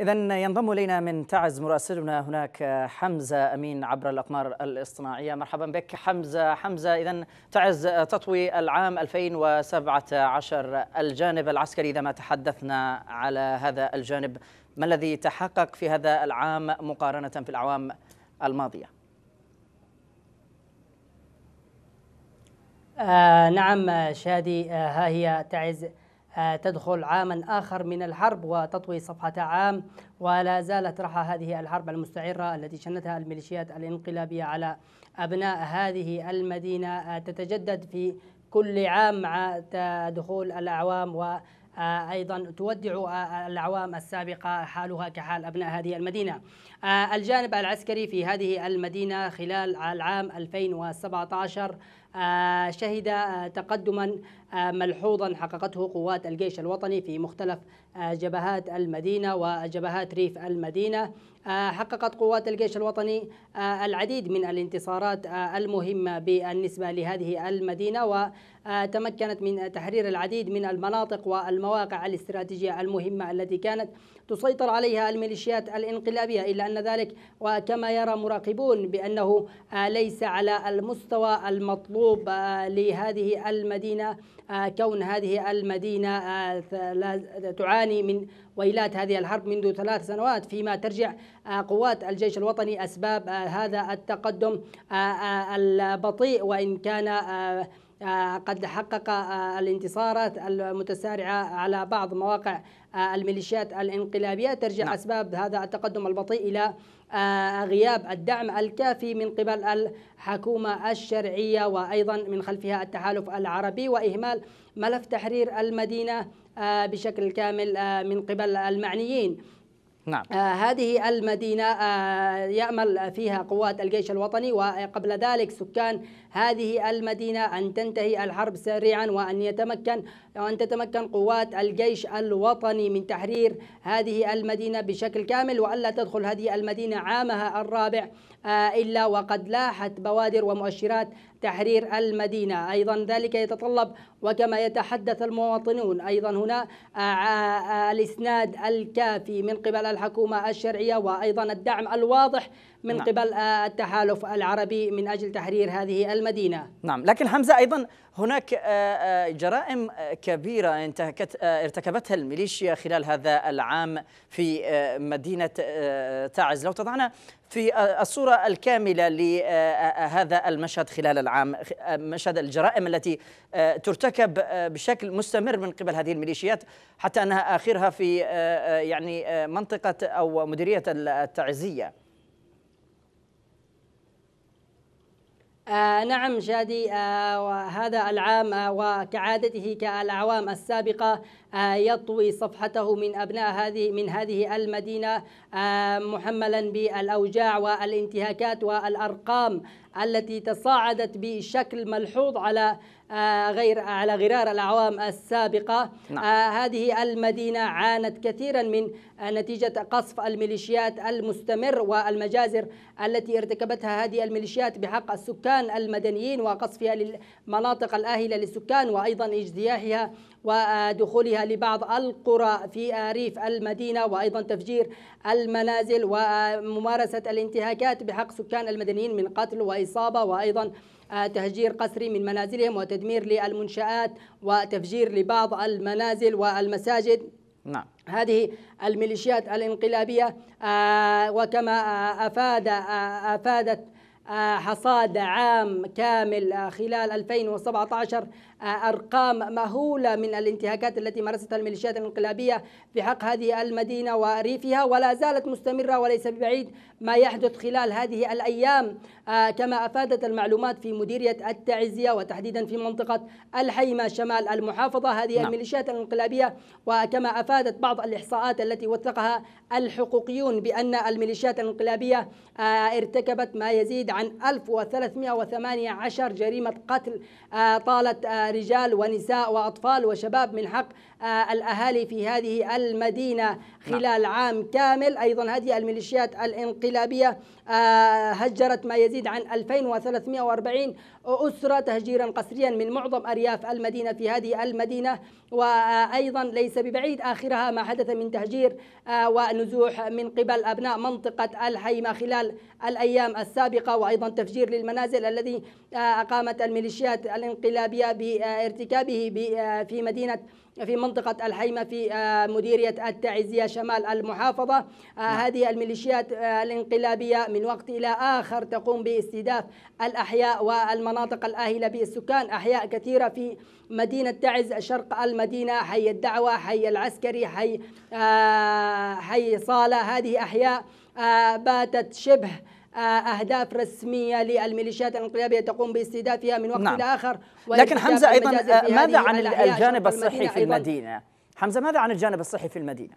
إذا ينضم إلينا من تعز مراسلنا هناك حمزة أمين عبر الأقمار الاصطناعية مرحبا بك حمزة حمزة إذا تعز تطوي العام 2017 الجانب العسكري إذا ما تحدثنا على هذا الجانب ما الذي تحقق في هذا العام مقارنة في الأعوام الماضية؟ آه نعم شادي آه ها هي تعز تدخل عاما آخر من الحرب وتطوي صفحة عام ولا زالت رحى هذه الحرب المستعرة التي شنتها الميليشيات الانقلابية على أبناء هذه المدينة آه، تتجدد في كل عام مع دخول الأعوام و آه، ايضا تودع آه، الاعوام السابقه حالها كحال ابناء هذه المدينه. الجانب العسكري في هذه المدينه خلال العام 2017 آه، شهد آه، تقدما آه، ملحوظا حققته قوات الجيش الوطني في مختلف جبهات المدينة وجبهات ريف المدينة حققت قوات الجيش الوطني العديد من الانتصارات المهمة بالنسبة لهذه المدينة وتمكنت من تحرير العديد من المناطق والمواقع الاستراتيجية المهمة التي كانت تسيطر عليها الميليشيات الانقلابية إلا أن ذلك وكما يرى مراقبون بأنه آه، ليس على المستوى المطلوب آه، لهذه المدينة آه، كون هذه المدينة تعاني من ويلات هذه الحرب منذ ثلاث سنوات فيما ترجع قوات الجيش الوطني أسباب هذا التقدم البطيء وإن كان آه، قد حقق آه، الانتصارات المتسارعة على بعض مواقع آه، الميليشيات الانقلابية ترجع نعم. أسباب هذا التقدم البطيء إلى غياب الدعم الكافي من قبل الحكومة الشرعية وأيضا من خلفها التحالف العربي وإهمال ملف تحرير المدينة بشكل كامل من قبل المعنيين نعم. آه هذه المدينة آه يأمل فيها قوات الجيش الوطني وقبل ذلك سكان هذه المدينة أن تنتهي الحرب سريعا وأن يتمكن وأن تتمكن قوات الجيش الوطني من تحرير هذه المدينة بشكل كامل وألا تدخل هذه المدينة عامها الرابع آه إلا وقد لاحت بوادر ومؤشرات تحرير المدينة أيضا ذلك يتطلب وكما يتحدث المواطنون أيضا هنا الإسناد الكافي من قبل الحكومة الشرعية وأيضا الدعم الواضح من نعم. قبل آه، التحالف العربي من أجل تحرير هذه المدينة نعم لكن حمزة أيضا هناك آه، آه، جرائم كبيرة ارتكبتها الميليشيا خلال هذا العام في مدينة تعز لو تضعنا في الصورة الكاملة لهذا المشهد خلال العام مشهد الجرائم التي ترتكب بشكل مستمر من قبل هذه الميليشيات حتى أنها آخرها في يعني منطقة أو مديرية التعزية آه نعم شادي آه وهذا العام آه وكعادته كالأعوام السابقة آه، يطوي صفحته من أبناء هذه من هذه المدينة آه، محملا بالأوجاع والانتهاكات والأرقام التي تصاعدت بشكل ملحوظ على آه، غير على غرار الأعوام السابقة نعم. هذه المدينة عانت كثيرا من نتيجة قصف الميليشيات المستمر والمجازر التي ارتكبتها هذه الميليشيات بحق السكان المدنيين وقصفها للمناطق الآهلة للسكان وأيضا اجتياحها ودخولها لبعض القرى في ريف المدينة وأيضا تفجير المنازل وممارسة الانتهاكات بحق سكان المدنيين من قتل وإصابة وأيضا آه، تهجير قسري من منازلهم وتدمير للمنشآت وتفجير لبعض المنازل والمساجد نعم هذه الميليشيات الانقلابية آه، وكما آه، أفاد أفادت آه، حصاد عام كامل آه، خلال 2017 آه، أرقام مهولة من الانتهاكات التي مارستها الميليشيات الانقلابية في حق هذه المدينة وريفها ولا زالت مستمرة وليس ببعيد ما يحدث خلال هذه الأيام كما أفادت المعلومات في مديرية التعزية وتحديدا في منطقة الحيمة شمال المحافظة هذه نعم. الميليشيات الانقلابية وكما أفادت بعض الإحصاءات التي وثقها الحقوقيون بأن الميليشيات الانقلابية ارتكبت ما يزيد عن 1318 جريمة قتل آه، طالت آه، رجال ونساء وأطفال وشباب من حق آه، الأهالي في هذه المدينة نعم. خلال عام كامل أيضا هذه الميليشيات الانقلابية هجرت ما يزيد عن 2340 أسرة تهجيرا قسريا من معظم أرياف المدينة في هذه المدينة وأيضا ليس ببعيد آخرها ما حدث من تهجير ونزوح من قبل أبناء منطقة الحيمة خلال الأيام السابقة وأيضا تفجير للمنازل الذي آه، أقامت الميليشيات الانقلابية بارتكابه آه، آه، في مدينة في منطقة الحيمة في مديرية التعزية شمال المحافظة نعم. هذه الميليشيات الانقلابية من وقت إلى آخر تقوم باستهداف الأحياء والمناطق الآهلة بالسكان أحياء كثيرة في مدينة تعز شرق المدينة حي الدعوة حي العسكري حي حي صالة هذه أحياء باتت شبه آه، أهداف رسمية للميليشيات الانقلابية تقوم باستهدافها من وقت نعم. لآخر لكن حمزة أيضا آه، ماذا عن الجانب الصحي في المدينة؟ حمزة ماذا عن الجانب الصحي في المدينة؟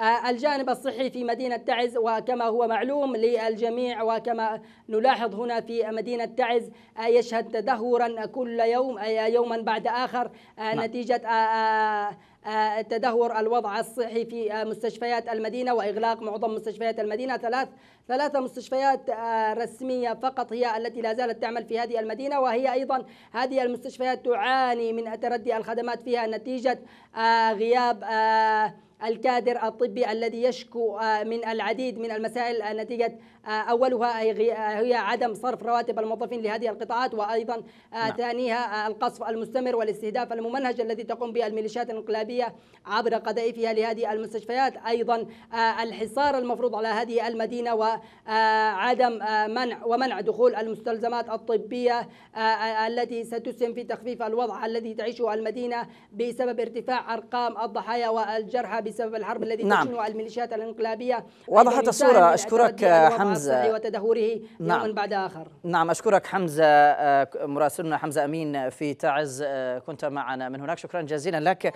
الجانب الصحي في مدينة تعز وكما هو معلوم للجميع وكما نلاحظ هنا في مدينة تعز يشهد تدهورا كل يوم يوما بعد آخر نعم. نتيجة آه، آه، آه، تدهور الوضع الصحي في مستشفيات المدينة وإغلاق معظم مستشفيات المدينة ثلاث ثلاثة مستشفيات رسمية فقط هي التي لا زالت تعمل في هذه المدينة وهي أيضا هذه المستشفيات تعاني من تردي الخدمات فيها نتيجة غياب الكادر الطبي الذي يشكو آه، من العديد من المسائل آه، نتيجة آه، أولها آه، هي عدم صرف رواتب الموظفين لهذه القطاعات وأيضا آه، نعم. ثانيها القصف المستمر والاستهداف الممنهج الذي تقوم به الميليشيات الانقلابية عبر قذائفها لهذه المستشفيات أيضا الحصار المفروض على هذه المدينة وعدم منع ومنع دخول المستلزمات الطبية التي ستسهم في تخفيف الوضع الذي تعيشه المدينة بسبب ارتفاع أرقام الضحايا والجرحى بسبب الحرب الذي نعم. تشنها الميليشيات الانقلابية وضحت الصورة أشكرك حمزة حمزة وتدهوره نعم يوما بعد آخر نعم أشكرك حمزة آه، مراسلنا حمزة أمين في تعز آه، كنت معنا من هناك شكرا جزيلا لك